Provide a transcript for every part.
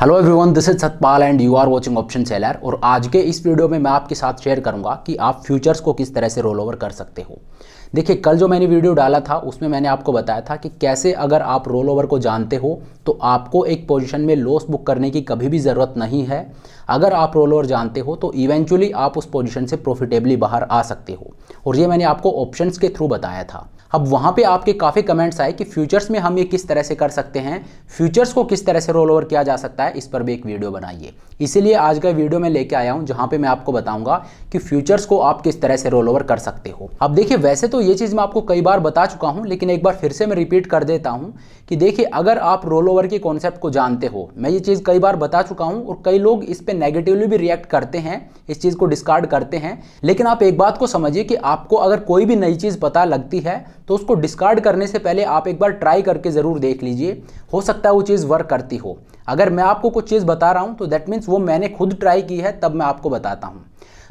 hello everyone this is Satpal and you are watching option seller और आज के इस वीडियो में मैं आपके साथ शेयर करूंगा कि आप फ्यूचर्स को किस तरह से रोल ओवर कर सकते हो देखिए कल जो मैंने वीडियो डाला था उसमें मैंने आपको बताया था कि कैसे अगर आप रोल ओवर को जानते हो तो आपको एक पोजीशन में लॉस बुक करने की कभी भी ज़रूरत नहीं है अगर आप रोल ओवर जानते हो तो इवेंचुअली आप उस पोजीशन से प्रॉफिटेबली बाहर आ सकते हो और ये मैंने आपको ऑप्शंस के थ्रू बताया था अब वहाँ पे आपके काफ़ी कमेंट्स आए कि फ्यूचर्स में हम ये किस तरह से कर सकते हैं फ्यूचर्स को किस तरह से रोल ओवर किया जा सकता है इस पर भी एक वीडियो बनाइए इसीलिए आज का वीडियो मैं लेके आया हूँ जहाँ पे मैं आपको बताऊँगा कि फ्यूचर्स को आप किस तरह से रोल ओवर कर सकते हो अब देखिए वैसे तो दोस्तों ये चीज़ मैं आपको कई बार बता चुका हूँ लेकिन एक बार फिर से मैं रिपीट कर देता हूँ कि देखिए अगर आप रोल ओवर के कॉन्सेप्ट को जानते हो मैं ये चीज़ कई बार बता चुका हूँ और कई लोग इस पर नेगेटिवली भी रिएक्ट करते हैं इस चीज़ को डिस्कार्ड करते हैं लेकिन आप एक बात को समझिए कि आपको अगर कोई भी नई चीज़ पता लगती है तो उसको डिस्कार्ड करने से पहले आप एक बार ट्राई करके ज़रूर देख लीजिए हो सकता है वो चीज़ वर्क करती हो अगर मैं आपको कुछ चीज़ बता रहा हूँ तो दैट मीन्स वो मैंने खुद ट्राई की है तब मैं आपको बताता हूँ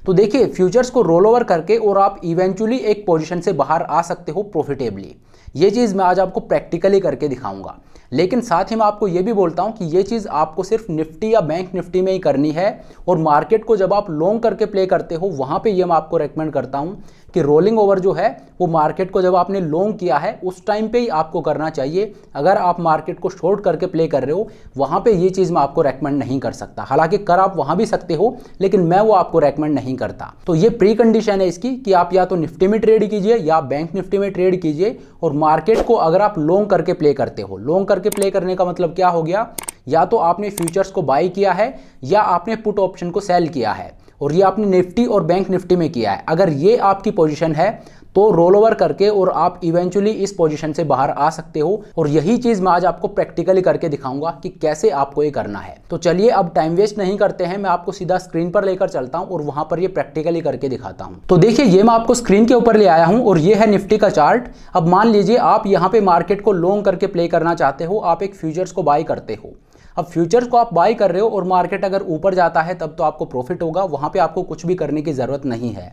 तो देखिए फ्यूचर्स को रोल ओवर करके और आप इवेंचुअली एक पोजीशन से बाहर आ सकते हो प्रॉफिटेबली ये चीज़ मैं आज आपको प्रैक्टिकली करके दिखाऊंगा लेकिन साथ ही मैं आपको ये भी बोलता हूँ कि ये चीज़ आपको सिर्फ निफ्टी या बैंक निफ्टी में ही करनी है और मार्केट को जब आप लॉन्ग करके प्ले करते हो वहाँ पे ये मैं आपको रेकमेंड करता हूँ कि रोलिंग ओवर जो है वो मार्केट को जब आपने लॉन्ग किया है उस टाइम पे ही आपको करना चाहिए अगर आप मार्केट को शॉर्ट करके प्ले कर रहे हो वहाँ पे ये चीज़ मैं आपको रेकमेंड नहीं कर सकता हालांकि कर आप वहाँ भी सकते हो लेकिन मैं वो आपको रेकमेंड नहीं करता तो ये प्री कंडीशन है इसकी कि आप या तो निफ्टी में ट्रेड कीजिए या बैंक निफ्टी में ट्रेड कीजिए और मार्केट को अगर आप लॉन्ग करके प्ले करते हो लॉन्ग करके प्ले करने का मतलब क्या हो गया या तो आपने फ्यूचर्स को बाई किया है या आपने पुट ऑप्शन को सेल किया है और ये आपने निफ्टी और बैंक निफ्टी में किया है अगर ये आपकी पोजीशन है तो रोल ओवर करके और आप इवेंचुअली इस पोजीशन से बाहर आ सकते हो और यही चीज मैं आज आपको प्रैक्टिकली करके दिखाऊंगा कि कैसे आपको ये करना है तो चलिए अब टाइम वेस्ट नहीं करते हैं मैं आपको सीधा स्क्रीन पर लेकर चलता हूं और वहां पर ये प्रैक्टिकली करके दिखाता हूं तो देखिए ये मैं आपको स्क्रीन के ऊपर ले आया हूं और ये है निफ्टी का चार्ट अब मान लीजिए आप यहाँ पे मार्केट को लॉन्ग करके प्ले करना चाहते हो आप एक फ्यूचर्स को बाय करते हो अब फ्यूचर्स को आप बाई कर रहे हो और मार्केट अगर ऊपर जाता है तब तो आपको प्रॉफिट होगा वहाँ पे आपको कुछ भी करने की ज़रूरत नहीं है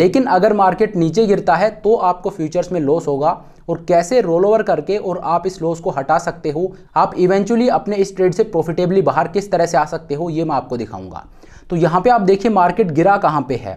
लेकिन अगर मार्केट नीचे गिरता है तो आपको फ्यूचर्स में लॉस होगा और कैसे रोल ओवर करके और आप इस लॉस को हटा सकते हो आप इवेंचुअली अपने इस ट्रेड से प्रॉफिटेबली बाहर किस तरह से आ सकते हो ये मैं आपको दिखाऊंगा तो यहाँ पे आप देखिए मार्केट गिरा कहाँ पे है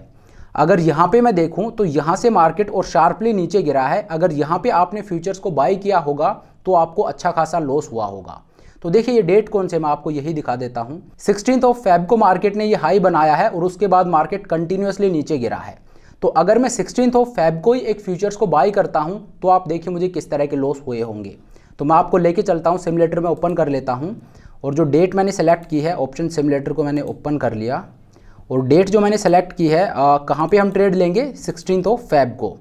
अगर यहाँ पे मैं देखूँ तो यहाँ से मार्केट और शार्पली नीचे गिरा है अगर यहाँ पे आपने फ्यूचर्स को बाई किया होगा तो आपको अच्छा खासा लॉस हुआ होगा तो देखिए ये डेट कौन से मैं आपको यही दिखा देता हूँ सिक्सटीन ऑफ फैब को मार्केट ने ये हाई बनाया है और उसके बाद मार्केट कंटिन्यूसली नीचे गिरा है तो अगर मैं सिक्सटीन ऑफ फैब को ही एक फ्यूचर्स को बाई करता हूँ तो आप देखिए मुझे किस तरह के लॉस हुए होंगे तो मैं आपको लेके चलता हूँ सिमुलेटर में ओपन कर लेता हूँ और जो डेट मैंने सेलेक्ट की है ऑप्शन सिमुलेटर को मैंने ओपन कर लिया और डेट जो मैंने सेलेक्ट की है कहाँ पे हम ट्रेड लेंगे सिक्सटीन ऑफ फैब को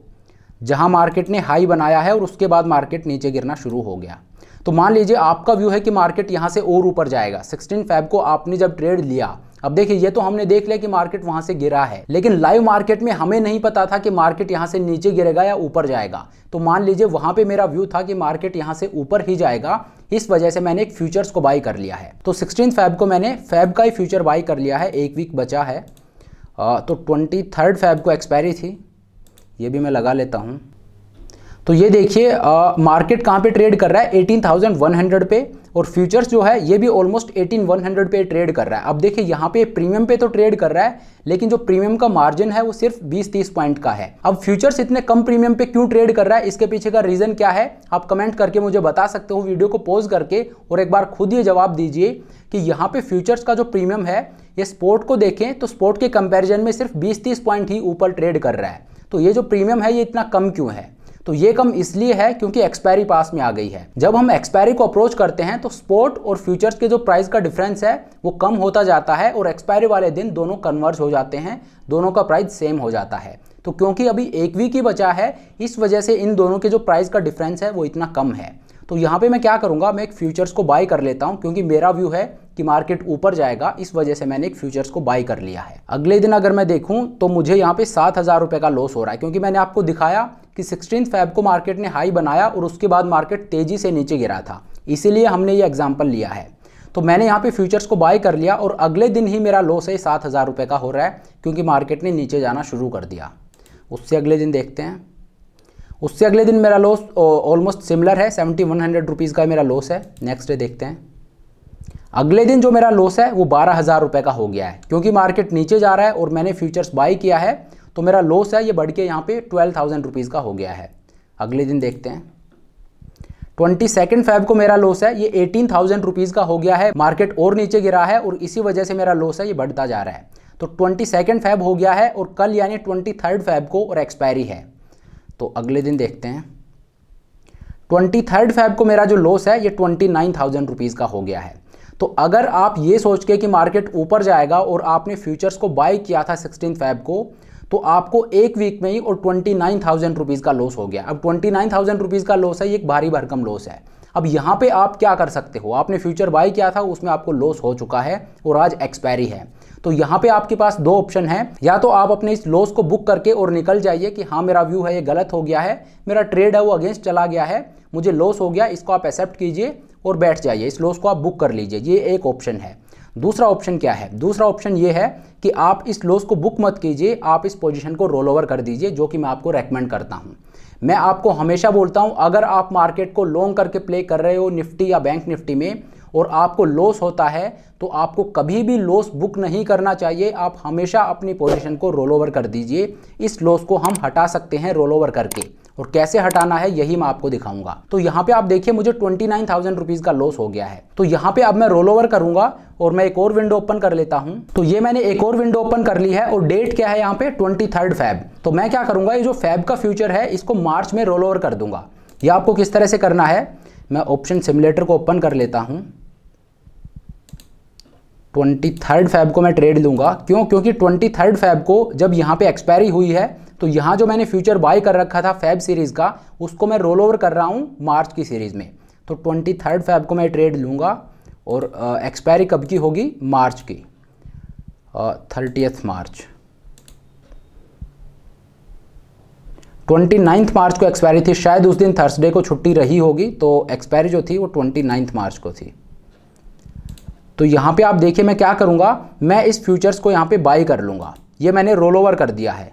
जहाँ मार्केट ने हाई बनाया है और उसके बाद मार्केट नीचे गिरना शुरू हो गया तो मान लीजिए आपका व्यू है कि मार्केट यहाँ से और ऊपर जाएगा सिक्सटीन फैब को आपने जब ट्रेड लिया अब देखिए ये तो हमने देख लिया कि मार्केट वहां से गिरा है लेकिन लाइव मार्केट में हमें नहीं पता था कि मार्केट यहाँ से नीचे गिरेगा या ऊपर जाएगा तो मान लीजिए वहां पे मेरा व्यू था कि मार्केट यहाँ से ऊपर ही जाएगा इस वजह से मैंने एक फ्यूचर्स को बाई कर लिया है तो सिक्सटीन फैब को मैंने फैब का ही फ्यूचर बाई कर लिया है एक वीक बचा है तो ट्वेंटी थर्ड फैब को एक्सपायरी थी ये भी मैं लगा लेता हूँ तो ये देखिए मार्केट कहाँ पे ट्रेड कर रहा है 18,100 पे और फ्यूचर्स जो है ये भी ऑलमोस्ट 18,100 पे ट्रेड कर रहा है अब देखिए यहाँ पे प्रीमियम पे तो ट्रेड कर रहा है लेकिन जो प्रीमियम का मार्जिन है वो सिर्फ 20-30 पॉइंट का है अब फ्यूचर्स इतने कम प्रीमियम पे क्यों ट्रेड कर रहा है इसके पीछे का रीज़न क्या है आप कमेंट करके मुझे बता सकते हो वीडियो को पॉज करके और एक बार खुद ये जवाब दीजिए कि यहाँ पे फ्यूचर्स का जो प्रीमियम है ये स्पोर्ट को देखें तो स्पोर्ट के कंपेरिजन में सिर्फ बीस तीस पॉइंट ही ऊपर ट्रेड कर रहा है तो ये जो प्रीमियम है ये इतना कम क्यों है तो ये कम इसलिए है क्योंकि एक्सपायरी पास में आ गई है जब हम एक्सपायरी को अप्रोच करते हैं तो स्पोर्ट और फ्यूचर्स के जो प्राइस का डिफरेंस है वो कम होता जाता है और एक्सपायरी वाले दिन दोनों कन्वर्ज हो जाते हैं दोनों का प्राइस सेम हो जाता है तो क्योंकि अभी एक वीक ही बचा है इस वजह से इन दोनों के जो प्राइस का डिफरेंस है वो इतना कम है तो यहाँ पे मैं क्या करूँगा मैं एक फ्यूचर्स को बाय कर लेता हूँ क्योंकि मेरा व्यू है कि मार्केट ऊपर जाएगा इस वजह से मैंने एक फ्यूचर्स को बाय कर लिया है अगले दिन अगर मैं देखूँ तो मुझे यहाँ पे सात हज़ार रुपये का लॉस हो रहा है क्योंकि मैंने आपको दिखाया कि सिक्सटीन फैब को मार्केट ने हाई बनाया और उसके बाद मार्केट तेज़ी से नीचे गिरा था इसीलिए हमने ये एग्जाम्पल लिया है तो मैंने यहाँ पे फ्यूचर्स को बाय कर लिया और अगले दिन ही मेरा लॉस है सात हज़ार रुपये का हो रहा है क्योंकि मार्केट ने नीचे जाना शुरू कर दिया उससे अगले दिन देखते हैं उससे अगले दिन मेरा लॉस ऑलमोस्ट सिमिलर है सेवेंटी वन हंड्रेड रुपीज़ का मेरा लॉस है नेक्स्ट डे देखते हैं अगले दिन जो मेरा लॉस है वो बारह हज़ार रुपये का हो गया है क्योंकि मार्केट नीचे जा रहा है और मैंने फ्यूचर्स बाई किया है तो मेरा लॉस है ये बढ़ के यहाँ पे ट्वेल्व थाउजेंड रुपीज़ का हो गया है अगले दिन देखते हैं ट्वेंटी सेकेंड फैब को मेरा लॉस है ये एटीन थाउजेंड रुपीज़ का हो गया है मार्केट और नीचे गिरा है और इसी वजह से मेरा लॉस है ये बढ़ता जा रहा है तो ट्वेंटी सेकेंड फैब हो गया है और कल यानी ट्वेंटी थर्ड फैब को और एक्सपायरी है तो अगले दिन देखते हैं ट्वेंटी थर्ड फैब को मेरा जो लॉस है ये ट्वेंटी नाइन थाउजेंड रुपीज़ का हो गया है तो अगर आप ये सोच के कि मार्केट ऊपर जाएगा और आपने फ्यूचर्स को बाय किया था सिक्सटीन फैब को तो आपको एक वीक में ही और ट्वेंटी नाइन थाउजेंड रुपीज़ का लॉस हो गया अब ट्वेंटी नाइन थाउजेंड रुपीज़ का लॉस है ये एक भारी भरकम लॉस है अब यहाँ पे आप क्या कर सकते हो आपने फ्यूचर बाई किया था उसमें आपको लॉस हो चुका है और आज एक्सपायरी है तो यहाँ पे आपके पास दो ऑप्शन है या तो आप अपने इस लॉस को बुक करके और निकल जाइए कि हाँ मेरा व्यू है ये गलत हो गया है मेरा ट्रेड है वो अगेंस्ट चला गया है मुझे लॉस हो गया इसको आप एक्सेप्ट कीजिए और बैठ जाइए इस लॉस को आप बुक कर लीजिए ये एक ऑप्शन है दूसरा ऑप्शन क्या है दूसरा ऑप्शन ये है कि आप इस लॉस को बुक मत कीजिए आप इस पोजिशन को रोल ओवर कर दीजिए जो कि मैं आपको रेकमेंड करता हूँ मैं आपको हमेशा बोलता हूं अगर आप मार्केट को लॉन्ग करके प्ले कर रहे हो निफ्टी या बैंक निफ्टी में और आपको लॉस होता है तो आपको कभी भी लॉस बुक नहीं करना चाहिए आप हमेशा अपनी पोजीशन को रोल ओवर कर दीजिए इस लॉस को हम हटा सकते हैं रोल ओवर करके और कैसे हटाना है यही मैं आपको दिखाऊंगा तो यहाँ पे आप देखिए मुझे ट्वेंटी नाइन थाउजेंड रुपीज़ का लॉस हो गया है तो यहाँ पे अब मैं रोल ओवर करूंगा और मैं एक और विंडो ओपन कर लेता हूँ तो ये मैंने एक और विंडो ओपन कर ली है और डेट क्या है यहाँ पे ट्वेंटी थर्ड फैब तो मैं क्या करूंगा ये जो फैब का फ्यूचर है इसको मार्च में रोल ओवर कर दूंगा ये आपको किस तरह से करना है मैं ऑप्शन सिमुलेटर को ओपन कर लेता हूँ ट्वेंटी थर्ड फैब को मैं ट्रेड लूंगा क्यों क्योंकि ट्वेंटी थर्ड फैब को जब यहाँ पे एक्सपायरी हुई है तो यहां जो मैंने फ्यूचर बाय कर रखा था फैब सीरीज़ का उसको मैं रोल ओवर कर रहा हूं मार्च की सीरीज़ में तो ट्वेंटी थर्ड फैब को मैं ट्रेड लूंगा और एक्सपायरी कब की होगी मार्च की thirty March twenty ninth March को एक्सपायरी थी शायद उस दिन थर्सडे को छुट्टी रही होगी तो एक्सपायरी जो थी वो ट्वेंटी नाइन्थ मार्च को थी तो यहां पे आप देखिए मैं क्या करूंगा मैं इस फ्यूचर्स को यहां पे बाई कर लूंगा ये मैंने रोल ओवर कर दिया है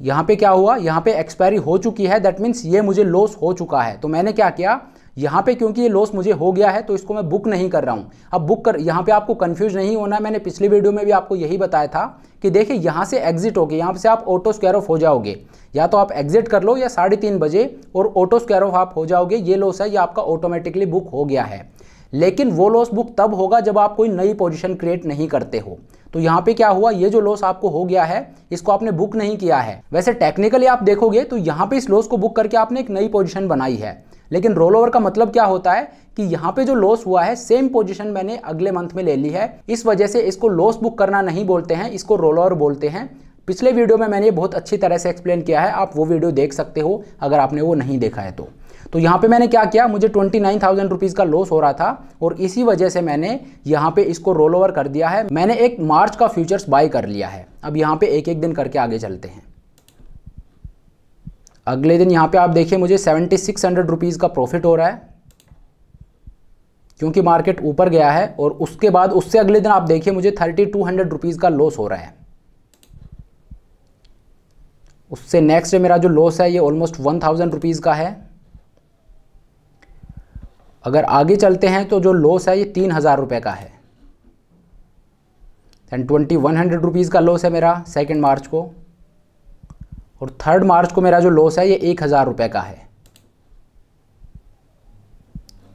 यहां पे क्या हुआ यहां पे एक्सपायरी हो चुकी है दैट मीन्स ये मुझे लॉस हो चुका है तो मैंने क्या किया यहां पे क्योंकि ये लॉस मुझे हो गया है तो इसको मैं बुक नहीं कर रहा हूं अब बुक कर यहां पे आपको कंफ्यूज नहीं होना मैंने पिछली वीडियो में भी आपको यही बताया था कि देखिए यहाँ से एग्जिट होगी यहां से आप ऑटो स्क्वायर ऑफ हो जाओगे या तो आप एग्जिट कर लो या साढ़े तीन बजे और ऑटो स्क्वायर ऑफ आप हो जाओगे ये लॉस है ये आपका ऑटोमेटिकली बुक हो गया है लेकिन वो लॉस बुक तब होगा जब आप कोई नई पोजिशन क्रिएट नहीं करते हो तो यहाँ पे क्या हुआ ये जो लॉस आपको हो गया है इसको आपने बुक नहीं किया है वैसे टेक्निकली आप देखोगे तो यहाँ पे इस लॉस को बुक करके आपने एक नई पोजिशन बनाई है लेकिन रोल ओवर का मतलब क्या होता है कि यहाँ पे जो लॉस हुआ है सेम पोजीशन मैंने अगले मंथ में ले ली है इस वजह से इसको लॉस बुक करना नहीं बोलते हैं इसको रोल ओवर बोलते हैं पिछले वीडियो में मैंने ये बहुत अच्छी तरह से एक्सप्लेन किया है आप वो वीडियो देख सकते हो अगर आपने वो नहीं देखा है तो तो यहाँ पे मैंने क्या किया मुझे ट्वेंटी नाइन थाउजेंड रुपीज़ का लॉस हो रहा था और इसी वजह से मैंने यहाँ पे इसको रोल ओवर कर दिया है मैंने एक मार्च का फ्यूचर्स बाय कर लिया है अब यहाँ पे एक एक दिन करके आगे चलते हैं अगले दिन यहाँ पे आप देखिए मुझे सेवेंटी सिक्स हंड्रेड रुपीज़ का प्रॉफिट हो रहा है क्योंकि मार्केट ऊपर गया है और उसके बाद उससे अगले दिन आप देखिए मुझे थर्टी टू हंड्रेड रुपीज़ का लॉस हो रहा है उससे नेक्स्ट डे मेरा जो लॉस है ये ऑलमोस्ट वन थाउजेंड रुपीज़ का है अगर आगे चलते हैं तो जो लॉस है ये तीन हज़ार रुपये का है and twenty one hundred rupees का लॉस है मेरा सेकेंड मार्च को और थर्ड मार्च को मेरा जो लॉस है ये एक हज़ार रुपये का है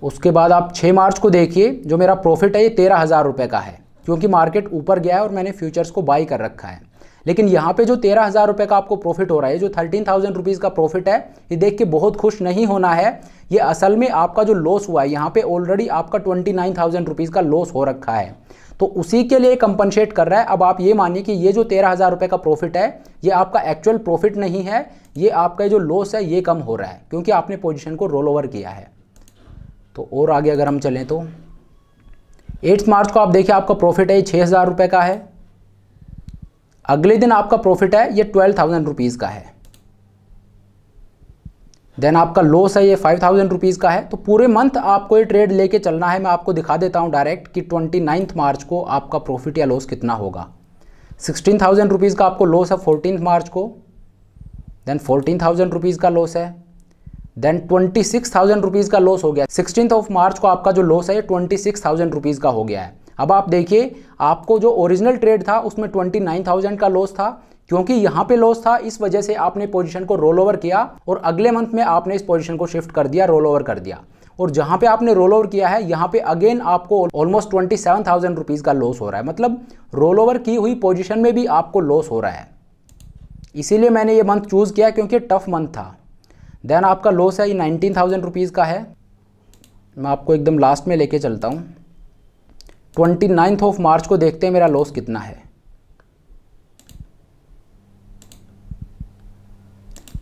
उसके बाद आप छः मार्च को देखिए जो मेरा प्रॉफिट है ये तेरह हज़ार रुपये का है क्योंकि मार्केट ऊपर गया है और मैंने फ्यूचर्स को बाई कर रखा है लेकिन यहाँ पे जो तेरह हज़ार रुपये का आपको प्रॉफिट हो रहा है जो थर्टीन थाउजेंड रुपीज़ का प्रॉफिट है ये देख के बहुत खुश नहीं होना है ये असल में आपका जो लॉस हुआ है यहाँ पे ऑलरेडी आपका ट्वेंटी नाइन थाउजेंड रुपीज़ का लॉस हो रखा है तो उसी के लिए कंपनसेट कर रहा है अब आप ये मानिए कि ये जो तेरह हज़ार रुपये का प्रॉफिट है ये आपका एक्चुअल प्रॉफिट नहीं है ये आपका जो लॉस है ये कम हो रहा है क्योंकि आपने पोजिशन को रोल ओवर किया है तो और आगे अगर हम चलें तो एट्थ मार्च को आप देखिए आपका प्रॉफिट है ये छः हज़ार रुपये का है अगले दिन आपका प्रॉफिट है ये ट्वेल्व थाउजेंड रुपीज़ का है देन आपका लॉस है ये फाइव थाउजेंड रुपीज़ का है तो पूरे मंथ आपको ये ट्रेड लेके चलना है मैं आपको दिखा देता हूँ डायरेक्ट कि ट्वेंटी नाइन्थ मार्च को आपका प्रॉफिट या लॉस कितना होगा सिक्सटीन थाउजेंड रुपीज़ का आपको लॉस है फोर्टीन मार्च को देन फोर्टीन थाउजेंड रुपीज़ का लॉस है then twenty six thousand rupees का लॉस हो गया सिक्सटीन ऑफ मार्च को आपका जो लॉस है ये ट्वेंटी सिक्स थाउजेंड रुपीज़ का हो गया है अब आप देखिए आपको जो ओरिजिनल ट्रेड था उसमें ट्वेंटी नाइन थाउजेंड का लॉस था क्योंकि यहाँ पे लॉस था इस वजह से आपने पोजीशन को रोल ओवर किया और अगले मंथ में आपने इस पोजीशन को शिफ्ट कर दिया रोल ओवर कर दिया और जहाँ पे आपने रोल ओवर किया है यहाँ पे अगेन आपको almost twenty seven thousand rupees का लॉस हो रहा है मतलब रोल ओवर की हुई पोजीशन में भी आपको लॉस हो रहा है इसीलिए मैंने ये मंथ चूज़ किया क्योंकि टफ मंथ था देन आपका लॉस है ये नाइनटीन थाउजेंड रुपीज़ का है मैं आपको एकदम लास्ट में लेके चलता हूँ ट्वेंटी नाइन्थ ऑफ मार्च को देखते हैं मेरा लॉस कितना है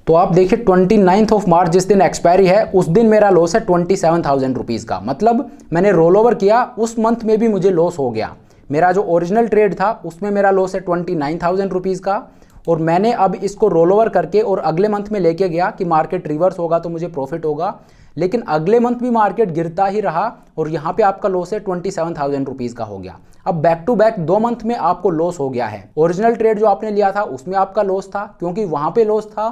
तो आप देखिए ट्वेंटी नाइन्थ ऑफ मार्च जिस दिन एक्सपायरी है उस दिन मेरा लॉस है ट्वेंटी सेवन थाउजेंड रुपीज़ का मतलब मैंने रोल ओवर किया उस मंथ में भी मुझे लॉस हो गया मेरा जो ओरिजिनल ट्रेड था उसमें मेरा लॉस है ट्वेंटी नाइन थाउजेंड रुपीज़ का और मैंने अब इसको रोल ओवर करके और अगले मंथ में लेके गया कि मार्केट रिवर्स होगा तो मुझे प्रॉफिट होगा लेकिन अगले मंथ भी मार्केट गिरता ही रहा और यहाँ पे आपका लॉस है ट्वेंटी सेवन थाउजेंड रुपीज़ का हो गया अब बैक टू बैक दो मंथ में आपको लॉस हो गया है ओरिजिनल ट्रेड जो आपने लिया था उसमें आपका लॉस था क्योंकि वहां पे लॉस था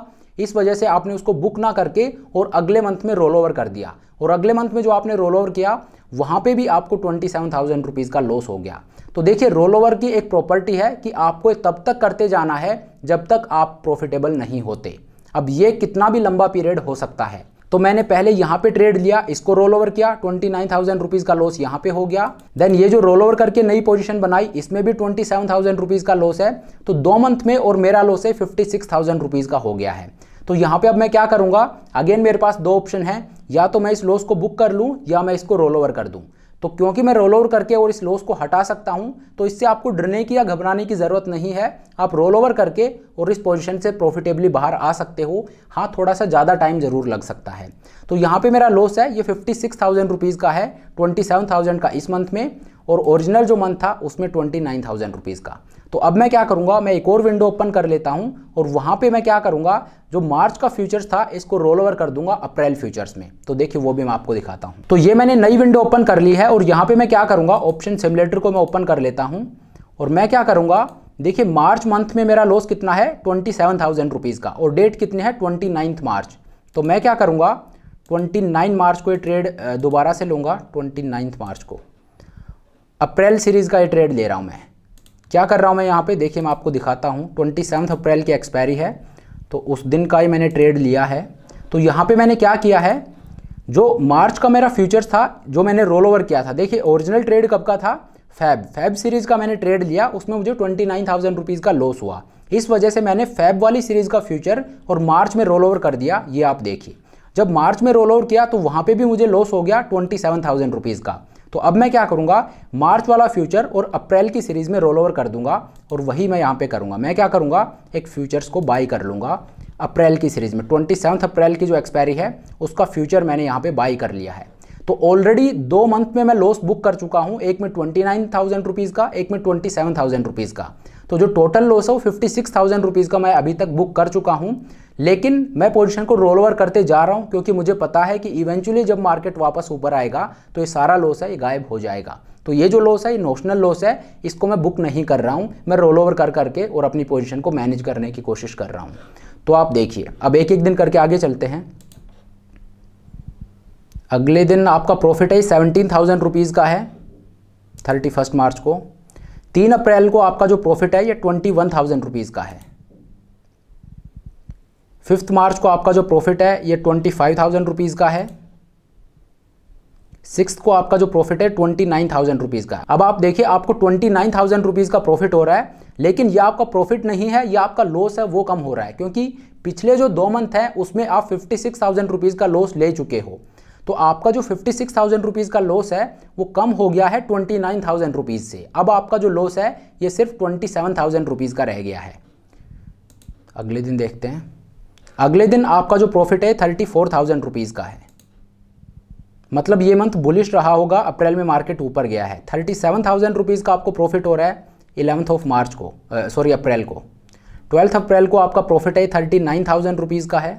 इस वजह से आपने उसको बुक ना करके और अगले मंथ में रोल ओवर कर दिया और अगले मंथ में जो आपने रोल ओवर किया वहां पे भी आपको ट्वेंटी सेवन थाउजेंड रुपीज़ का लॉस हो गया तो देखिए रोल ओवर की एक प्रॉपर्टी है कि आपको तब तक करते जाना है जब तक आप प्रॉफिटेबल नहीं होते अब ये कितना भी लंबा पीरियड हो सकता है तो मैंने पहले यहां पे ट्रेड लिया इसको रोल ओवर किया ट्वेंटी नाइन थाउजेंड रुपीज़ का लॉस यहां पे हो गया देन ये जो रोल ओवर करके नई पोजीशन बनाई इसमें भी ट्वेंटी सेवन थाउजेंड रुपीज़ का लॉस है तो दो मंथ में और मेरा लॉस है फिफ्टी सिक्स थाउजेंड रुपीज़ का हो गया है तो यहां पे अब मैं क्या करूंगा अगेन मेरे पास दो ऑप्शन है या तो मैं इस लॉस को बुक कर लूँ या मैं इसको रोल ओवर कर दूँ तो क्योंकि मैं रोल ओवर करके और इस लॉस को हटा सकता हूं तो इससे आपको डरने की या घबराने की ज़रूरत नहीं है आप रोल ओवर करके और इस पोजीशन से प्रॉफिटेबली बाहर आ सकते हो हाँ थोड़ा सा ज़्यादा टाइम ज़रूर लग सकता है तो यहाँ पे मेरा लॉस है ये फिफ्टी सिक्स थाउजेंड रुपीज़ का है ट्वेंटी सेवन थाउजेंड का इस मंथ में और ओरिजिनल जो मंथ था उसमें ट्वेंटी नाइन थाउजेंड रुपीज़ का तो अब मैं क्या करूँगा मैं एक और विंडो ओपन कर लेता हूँ और वहाँ पे मैं क्या करूँगा जो मार्च का फ्यूचर्स था इसको रोल ओवर कर दूंगा अप्रैल फ्यूचर्स में तो देखिए वो भी मैं आपको दिखाता हूँ तो ये मैंने नई विंडो ओपन कर ली है और यहाँ पर मैं क्या करूँगा ऑप्शन सिमुलेटर को मैं ओपन कर लेता हूँ और मैं क्या करूँगा देखिए मार्च मंथ में मेरा लॉस कितना है ट्वेंटी सेवन थाउजेंड रुपीज़ का और डेट कितनी है ट्वेंटी नाइन्थ मार्च तो मैं क्या करूँगा ट्वेंटी नाइन मार्च को ये ट्रेड दोबारा से लूँगा ट्वेंटी नाइन्थ मार्च को अप्रैल सीरीज़ का ये ट्रेड ले रहा हूँ मैं क्या कर रहा हूँ मैं यहाँ पे देखिए मैं आपको दिखाता हूँ ट्वेंटी सेवन्थ अप्रैल की एक्सपायरी है तो उस दिन का ही मैंने ट्रेड लिया है तो यहाँ पे मैंने क्या किया है जो मार्च का मेरा फ्यूचर्स था जो मैंने रोल ओवर किया था देखिए ओरिजिनल ट्रेड कब का था फैब फैब सीरीज़ का मैंने ट्रेड लिया उसमें मुझे ट्वेंटी नाइन थाउजेंड रुपीज़ का लॉस हुआ इस वजह से मैंने फैब वाली सीरीज़ का फ्यूचर और मार्च में रोल ओवर कर दिया ये आप देखिए जब मार्च में रोल ओवर किया तो वहाँ पे भी मुझे लॉस हो गया ट्वेंटी सेवन थाउजेंड रुपीज़ का तो अब मैं क्या करूँगा मार्च वाला फ्यूचर और अप्रैल की सीरीज़ में रोल ओवर कर दूंगा और वही मैं यहाँ पे करूँगा मैं क्या करूँगा एक फ्यूचर्स को बाई कर लूँगा अप्रैल की सीरीज़ में ट्वेंटी अप्रैल की जो एक्सपायरी है उसका फ्यूचर मैंने यहाँ पर बाई कर लिया है तो ऑलरेडी दो मंथ में मैं लॉस बुक कर चुका हूँ एक में ट्वेंटी नाइन थाउजेंड रुपीज़ का एक में ट्वेंटी सेवन थाउजेंड रुपीज़ का तो जो टोटल लॉस है वो फिफ्टी सिक्स थाउजेंड रुपीज़ का मैं अभी तक बुक कर चुका हूं लेकिन मैं पोजीशन को रोल ओवर करते जा रहा हूं क्योंकि मुझे पता है कि इवेंचुअली जब मार्केट वापस ऊपर आएगा तो ये सारा लॉस है ये गायब हो जाएगा तो ये जो लॉस है ये नोशनल लॉस है इसको मैं बुक नहीं कर रहा हूं मैं रोल ओवर कर करके और अपनी पोजिशन को मैनेज करने की कोशिश कर रहा हूं तो आप देखिए अब एक एक दिन करके आगे चलते हैं अगले दिन आपका प्रॉफिट है सेवनटीन थाउजेंड रुपीज़ का है थर्टी फर्स्ट मार्च को तीन अप्रैल को आपका जो प्रॉफिट है ये ट्वेंटी वन थाउजेंड रुपीज़ का है फिफ्थ मार्च को आपका जो प्रॉफिट है ये ट्वेंटी फाइव थाउजेंड रुपीज़ का है सिक्स को आपका जो प्रॉफिट है ट्वेंटी नाइन थाउजेंड रुपीज़ का अब आप देखिए आपको ट्वेंटी नाइन थाउजेंड रुपीज़ का प्रॉफिट हो रहा है लेकिन ये आपका प्रॉफिट नहीं है ये आपका लॉस है वो कम हो रहा है क्योंकि पिछले जो दो मंथ हैं उसमें आप फिफ्टी सिक्स थाउजेंड रुपीज़ का लॉस ले चुके हो तो आपका जो फिफ्टी सिक्स थाउजेंड रुपीज़ का लॉस है वो कम हो गया है ट्वेंटी नाइन थाउजेंड रुपीज़ से अब आपका जो लॉस है ये सिर्फ ट्वेंटी सेवन थाउजेंड रुपीज़ का रह गया है अगले दिन देखते हैं अगले दिन आपका जो प्रॉफिट है थर्टी फोर थाउजेंड रुपीज़ का है मतलब ये मंथ बुलिश रहा होगा अप्रैल में मार्केट ऊपर गया है थर्टी सेवन थाउजेंड रुपीज़ का आपको प्रॉफिट हो रहा है इलेवंथ ऑफ मार्च को सॉरी अप्रैल को ट्वेल्थ अप्रैल को आपका प्रॉफिट है थर्टी नाइन थाउजेंड रुपीज़ का है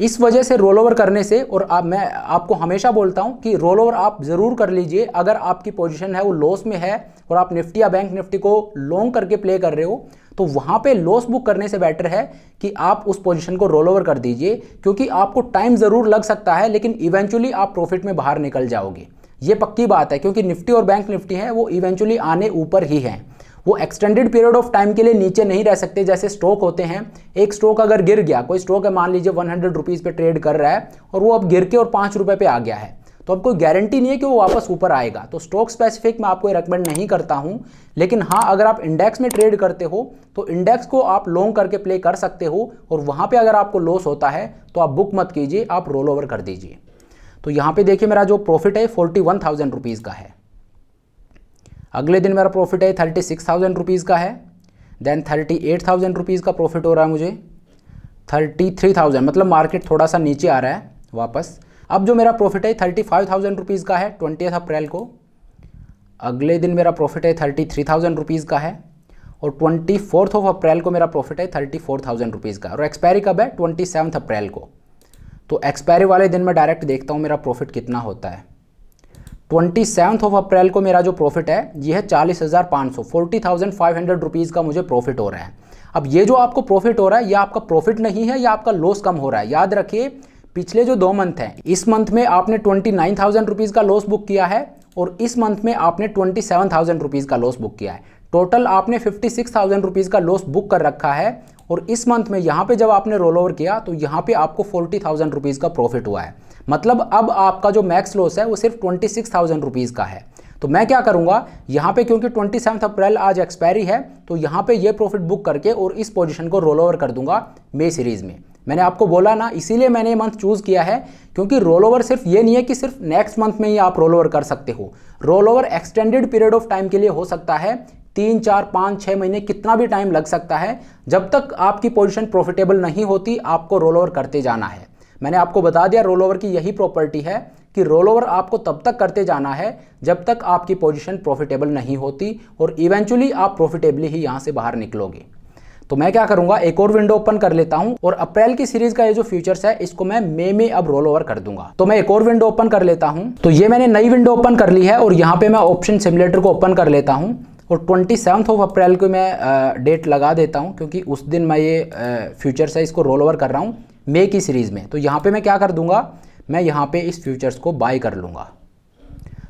इस वजह से रोल ओवर करने से और आप मैं आपको हमेशा बोलता हूं कि रोल ओवर आप ज़रूर कर लीजिए अगर आपकी पोजीशन है वो लॉस में है और आप निफ्टी या बैंक निफ्टी को लॉन्ग करके प्ले कर रहे हो तो वहां पे लॉस बुक करने से बेटर है कि आप उस पोजीशन को रोल ओवर कर दीजिए क्योंकि आपको टाइम ज़रूर लग सकता है लेकिन इवेंचुअली आप प्रॉफिट में बाहर निकल जाओगे ये पक्की बात है क्योंकि निफ्टी और बैंक निफ्टी है वो इवेंचुअली आने ऊपर ही हैं वो एक्सटेंडेड पीरियड ऑफ टाइम के लिए नीचे नहीं रह सकते जैसे स्टॉक होते हैं एक स्टॉक अगर गिर गया कोई स्टॉक है मान लीजिए वन हंड्रेड रुपीज़ पर ट्रेड कर रहा है और वो अब गिर के और पाँच रुपये पर आ गया है तो अब कोई गारंटी नहीं है कि वो वापस ऊपर आएगा तो स्टॉक स्पेसिफिक मैं आपको रिकमेंड नहीं करता हूँ लेकिन हाँ अगर आप इंडेक्स में ट्रेड करते हो तो इंडेक्स को आप लॉन्ग करके प्ले कर सकते हो और वहाँ पर अगर आपको लॉस होता है तो आप बुक मत कीजिए आप रोल ओवर कर दीजिए तो यहाँ पे देखिए मेरा जो प्रॉफिट है फोर्टी वन थाउजेंड रुपीज़ का है अगले दिन मेरा प्रॉफिट है थर्टी सिक्स थाउजेंड रुपीज़ का है then thirty eight thousand rupees का प्रॉफिट हो रहा है मुझे थर्टी थ्री थाउजेंड मतलब मार्केट थोड़ा सा नीचे आ रहा है वापस अब जो मेरा प्रॉफिट है थर्टी फाइव थाउजेंड रुपीज़ का है ट्वेंटी अप्रैल को अगले दिन मेरा प्रॉफिट है थर्टी थ्री थाउजेंड रुपीज़ का है और ट्वेंटी फोर्थ ऑफ अप्रैल को मेरा प्रॉफिट है थर्टी फोर थाउजेंड रुपीज़ का और एक्सपायरी कब है ट्वेंटी सेवन्थ अप्रैल को तो एक्सपायरी वाले दिन मैं डायरेक्ट देखता हूँ मेरा प्रॉफिट कितना होता है ट्वेंटी सेवन्थ ऑफ अप्रैल को मेरा जो प्रॉफिट है ये है चालीस हज़ार पाँच सौ forty thousand five hundred rupees का मुझे प्रॉफिट हो रहा है अब ये जो आपको प्रॉफिट हो रहा है ये आपका प्रॉफिट नहीं है या आपका लॉस कम हो रहा है याद रखिए पिछले जो दो मंथ हैं इस मंथ में आपने ट्वेंटी नाइन थाउजेंड रुपीज़ का लॉस बुक किया है और इस मंथ में आपने ट्वेंटी सेवन थाउजेंड रुपीज़ का लॉस बुक किया है टोटल आपने फिफ्टी सिक्स थाउजेंड रुपीज़ का लॉस बुक कर रखा है और इस मंथ में यहाँ पे जब आपने रोल ओवर किया तो यहाँ पे आपको फोर्टी थाउजेंड रुपीज़ का प्रॉफिट हुआ है मतलब अब आपका जो मैक्स लॉस है वो सिर्फ ट्वेंटी सिक्स थाउजेंड रुपीज़ का है तो मैं क्या करूंगा यहाँ पे क्योंकि ट्वेंटी सेवन अप्रैल आज एक्सपायरी है तो यहाँ पे ये प्रॉफिट बुक करके और इस पोजीशन को रोल ओवर कर दूंगा मे सीरीज़ में मैंने आपको बोला ना इसीलिए मैंने ये मंथ चूज़ किया है क्योंकि रोल ओवर सिर्फ ये नहीं है कि सिर्फ नेक्स्ट मंथ में ही आप रोल ओवर कर सकते हो roll over extended period of time के लिए हो सकता है तीन चार पाँच छः महीने कितना भी टाइम लग सकता है जब तक आपकी पोजीशन प्रॉफिटेबल नहीं होती आपको रोल ओवर करते जाना है मैंने आपको बता दिया रोल ओवर की यही प्रॉपर्टी है कि रोल ओवर आपको तब तक करते जाना है जब तक आपकी पोजीशन प्रॉफिटेबल नहीं होती और इवेंचुअली आप प्रॉफिटेबली ही यहां से बाहर निकलोगे तो मैं क्या करूंगा एक और विंडो ओपन कर लेता हूं और अप्रैल की सीरीज का ये जो फ्यूचर्स है इसको मैं मई में अब रोल ओवर कर दूंगा तो मैं एक और विंडो ओपन कर लेता हूं तो ये मैंने नई विंडो ओपन कर ली है और यहां पे मैं ऑप्शन सिमुलेटर को ओपन कर लेता हूं और ट्वेंटी सेवन्थ ऑफ अप्रैल को मैं डेट लगा देता हूँ क्योंकि उस दिन मैं ये फ्यूचर्स है इसको रोल ओवर कर रहा हूँ मे की सीरीज़ में तो यहाँ पे मैं क्या कर दूंगा मैं यहाँ पे इस फ्यूचर्स को बाय कर लूँगा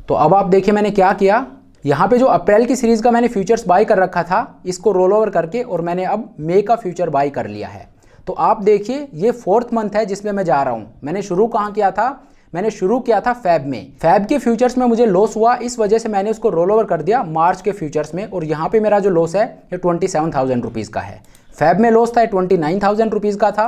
तो अब आप देखिए मैंने क्या किया यहाँ पे जो अप्रैल की सीरीज़ का मैंने फ्यूचर्स बाय कर रखा था इसको रोल ओवर करके और मैंने अब मे का फ्यूचर बाय कर लिया है तो आप देखिए ये फोर्थ मंथ है जिसमें मैं जा रहा हूँ मैंने शुरू कहाँ किया था मैंने शुरू किया था फैब में फैब के फ्यूचर्स में मुझे लॉस हुआ इस वजह से मैंने उसको रोल ओवर कर दिया मार्च के फ्यूचर्स में और यहाँ पे मेरा जो लॉस है ये ट्वेंटी सेवन थाउजेंड रुपीज़ का है फैब में लॉस था ट्वेंटी नाइन थाउजेंड रुपीज़ का था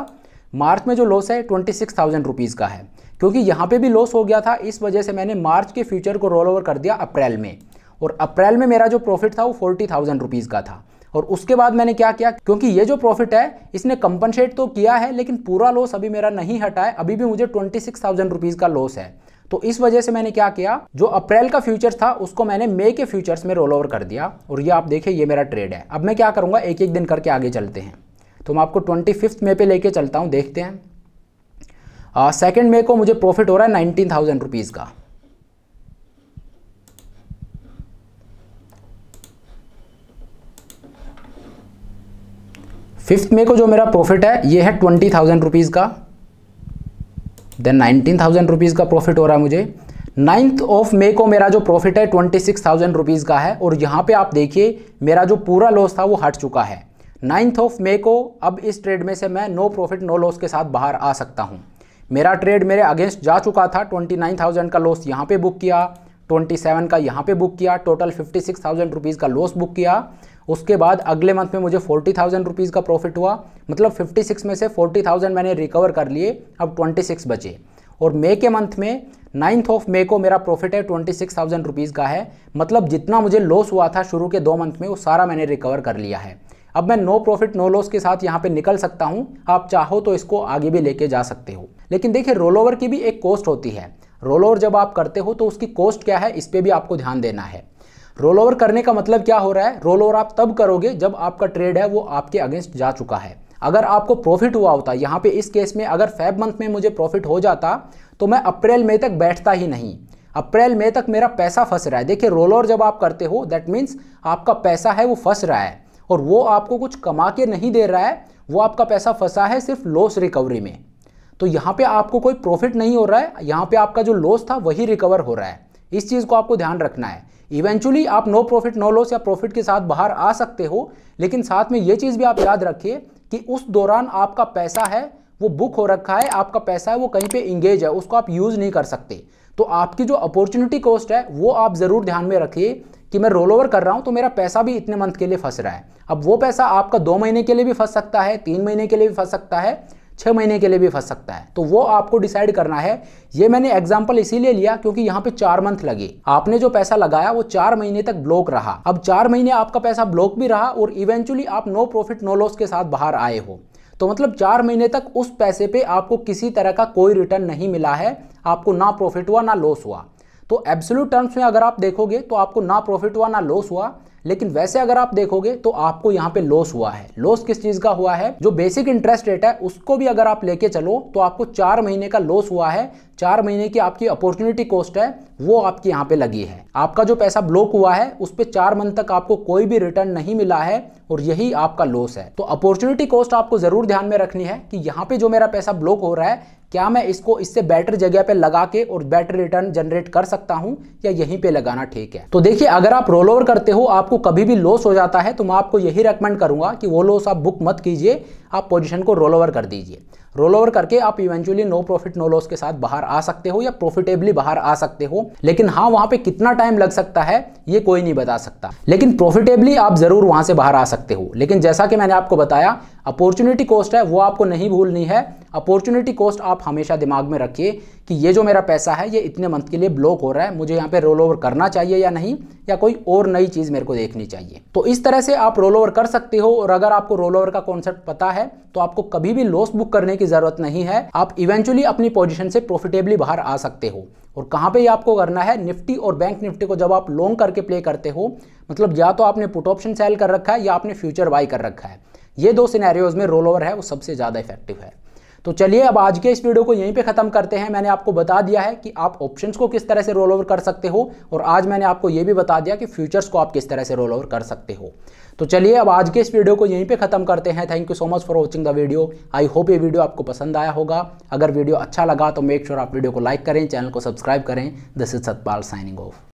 मार्च में जो लॉस है ट्वेंटी सिक्स थाउजेंड रुपीज़ का है क्योंकि यहाँ पे भी लॉस हो गया था इस वजह से मैंने मार्च के फ्यूचर को रोल ओवर कर दिया अप्रैल में और अप्रैल में मेरा जो प्रॉफिट था वो फोर्टी थाउजेंड रुपीज़ का था और उसके बाद मैंने क्या किया क्योंकि ये जो प्रॉफिट है इसने कंपनसेट तो किया है लेकिन पूरा लॉस अभी मेरा नहीं हटा है अभी भी मुझे ट्वेंटी सिक्स थाउजेंड रुपीज़ का लॉस है तो इस वजह से मैंने क्या किया जो अप्रैल का फ्यूचर था उसको मैंने मई के फ्यूचर्स में रोल ओवर कर दिया और ये आप देखिए ये मेरा ट्रेड है अब मैं क्या करूँगा एक एक दिन करके आगे चलते हैं तो मैं आपको ट्वेंटी फिफ्थ मे पे लेके चलता हूँ देखते हैं सेकेंड मे को मुझे प्रॉफिट हो रहा है नाइनटीन थाउजेंड रुपीज़ का फिफ्थ मे को जो मेरा प्रॉफिट है ये है ट्वेंटी थाउजेंड रुपीज़ का देन नाइनटीन थाउजेंड रुपीज़ का प्रॉफिट हो रहा है मुझे नाइन्थ ऑफ मे को मेरा जो प्रॉफिट है ट्वेंटी सिक्स थाउजेंड रुपीज़ का है और यहाँ पे आप देखिए मेरा जो पूरा लॉस था वो हट चुका है नाइन्थ ऑफ मे को अब इस ट्रेड में से मैं नो प्रॉफिट नो लॉस के साथ बाहर आ सकता हूँ मेरा ट्रेड मेरे अगेंस्ट जा चुका था ट्वेंटी नाइन थाउजेंड का लॉस यहाँ पे बुक किया ट्वेंटी सेवन का यहाँ पे बुक किया total fifty six thousand rupees का लॉस बुक किया उसके बाद अगले मंथ में मुझे फोर्टी थाउजेंड रुपीज़ का प्रॉफिट हुआ मतलब फिफ्टी सिक्स में से फोर्टी थाउजेंड मैंने रिकवर कर लिए अब ट्वेंटी सिक्स बचे और मे के मंथ में नाइन्थ ऑफ मे को मेरा प्रॉफिट है ट्वेंटी सिक्स थाउजेंड रुपीज़ का है मतलब जितना मुझे लॉस हुआ था शुरू के दो मंथ में वो सारा मैंने रिकवर कर लिया है अब मैं नो प्रॉफिट नो लॉस के साथ यहाँ पे निकल सकता हूँ आप चाहो तो इसको आगे भी लेके जा सकते हो लेकिन देखिए रोल ओवर की भी एक कॉस्ट होती है रोल ओवर जब आप करते हो तो उसकी कॉस्ट क्या है इस पर भी आपको ध्यान देना है रोल ओवर करने का मतलब क्या हो रहा है रोल ओवर आप तब करोगे जब आपका ट्रेड है वो आपके अगेंस्ट जा चुका है अगर आपको प्रॉफिट हुआ होता यहाँ पे इस केस में अगर फैब मंथ में मुझे प्रॉफिट हो जाता तो मैं अप्रैल मई तक बैठता ही नहीं अप्रैल मई तक मेरा पैसा फंस रहा है देखिए रोल ओवर जब आप करते हो दैट मीन्स आपका पैसा है वो फंस रहा है और वो आपको कुछ कमा के नहीं दे रहा है वो आपका पैसा फंसा है सिर्फ लॉस रिकवरी में तो यहाँ पे आपको कोई प्रॉफिट नहीं हो रहा है यहाँ पे आपका जो लॉस था वही रिकवर हो रहा है इस चीज़ को आपको ध्यान रखना है इवेंचुअली आप नो प्रॉफिट नो लॉस या प्रॉफिट के साथ बाहर आ सकते हो लेकिन साथ में ये चीज़ भी आप याद रखिए कि उस दौरान आपका पैसा है वो बुक हो रखा है आपका पैसा है वो कहीं पर इंगेज है उसको आप यूज़ नहीं कर सकते तो आपकी जो अपॉर्चुनिटी कॉस्ट है वो आप ज़रूर ध्यान में रखिए कि मैं रोल ओवर कर रहा हूँ तो मेरा पैसा भी इतने मंथ के लिए फंस रहा है अब वो पैसा आपका दो महीने के लिए भी फंस सकता है तीन महीने के लिए भी फंस सकता है छः महीने के लिए भी फंस सकता है तो वो आपको डिसाइड करना है ये मैंने एग्जाम्पल इसीलिए लिया क्योंकि यहाँ पे चार मंथ लगे आपने जो पैसा लगाया वो चार महीने तक ब्लॉक रहा अब चार महीने आपका पैसा ब्लॉक भी रहा और इवेंचुअली आप नो प्रॉफिट नो लॉस के साथ बाहर आए हो तो मतलब चार महीने तक उस पैसे पे आपको किसी तरह का कोई रिटर्न नहीं मिला है आपको ना प्रॉफिट हुआ ना लॉस हुआ तो एब्सोल्यूट टर्म्स में अगर आप देखोगे तो आपको ना प्रॉफिट हुआ ना लॉस हुआ लेकिन वैसे अगर आप देखोगे तो आपको यहाँ पे लॉस हुआ है लॉस किस चीज का हुआ है जो बेसिक इंटरेस्ट रेट है उसको भी अगर आप लेके चलो तो आपको चार महीने का लॉस हुआ है चार महीने की आपकी अपॉर्चुनिटी कॉस्ट है वो आपकी यहाँ पे लगी है आपका जो पैसा ब्लॉक हुआ है उस पर चार मंथ तक आपको कोई भी रिटर्न नहीं मिला है और यही आपका लॉस है तो अपॉर्चुनिटी कॉस्ट आपको जरूर ध्यान में रखनी है कि यहाँ पे जो मेरा पैसा ब्लॉक हो रहा है क्या मैं इसको इससे बेटर जगह पे लगा के और बेटर रिटर्न जनरेट कर सकता हूं या यहीं पे लगाना ठीक है तो देखिए अगर आप रोल ओवर करते हो आपको कभी भी लॉस हो जाता है तो मैं आपको यही रेकमेंड करूंगा कि वो लॉस आप बुक मत कीजिए आप पोजीशन को रोल ओवर कर दीजिए रोल ओवर करके आप eventually no profit no loss के साथ बाहर आ सकते हो या प्रॉफिटेबली बाहर आ सकते हो लेकिन हाँ वहाँ पे कितना टाइम लग सकता है ये कोई नहीं बता सकता लेकिन प्रॉफिटेबली आप ज़रूर वहाँ से बाहर आ सकते हो लेकिन जैसा कि मैंने आपको बताया अपॉर्चुनिटी कॉस्ट है वो आपको नहीं भूलनी है अपॉर्चुनिटी कॉस्ट आप हमेशा दिमाग में रखिए कि ये जो मेरा पैसा है ये इतने मंथ के लिए ब्लॉक हो रहा है मुझे यहाँ पे रोल ओवर करना चाहिए या नहीं या कोई और नई चीज़ मेरे को देखनी चाहिए तो इस तरह से आप रोल ओवर कर सकते हो और अगर आपको रोल ओवर का कॉन्सेप्ट पता है तो आपको कभी भी लॉस बुक करने की ज़रूरत नहीं है आप इवेंचुअली अपनी पोजिशन से प्रॉफिटेबली बाहर आ सकते हो और कहाँ पे ये आपको करना है निफ्टी और बैंक निफ्टी को जब आप लॉन्ग करके प्ले करते हो मतलब या तो आपने पुट ऑप्शन सेल कर रखा है या आपने फ्यूचर बाई कर रखा है ये दो सिनेरियोज में रोल ओवर है वो सबसे ज़्यादा इफेक्टिव है तो चलिए अब आज के इस वीडियो को यहीं पे ख़त्म करते हैं मैंने आपको बता दिया है कि आप ऑप्शंस को किस तरह से रोल ओवर कर सकते हो और आज मैंने आपको ये भी बता दिया कि फ्यूचर्स को आप किस तरह से रोल ओवर कर सकते हो तो चलिए अब आज के इस वीडियो को यहीं पे ख़त्म करते हैं thank you so much for watching the video I hope ये वीडियो आपको पसंद आया होगा अगर वीडियो अच्छा लगा तो मेक श्योर sure आप वीडियो को लाइक करें चैनल को सब्सक्राइब करें this is Satpal signing of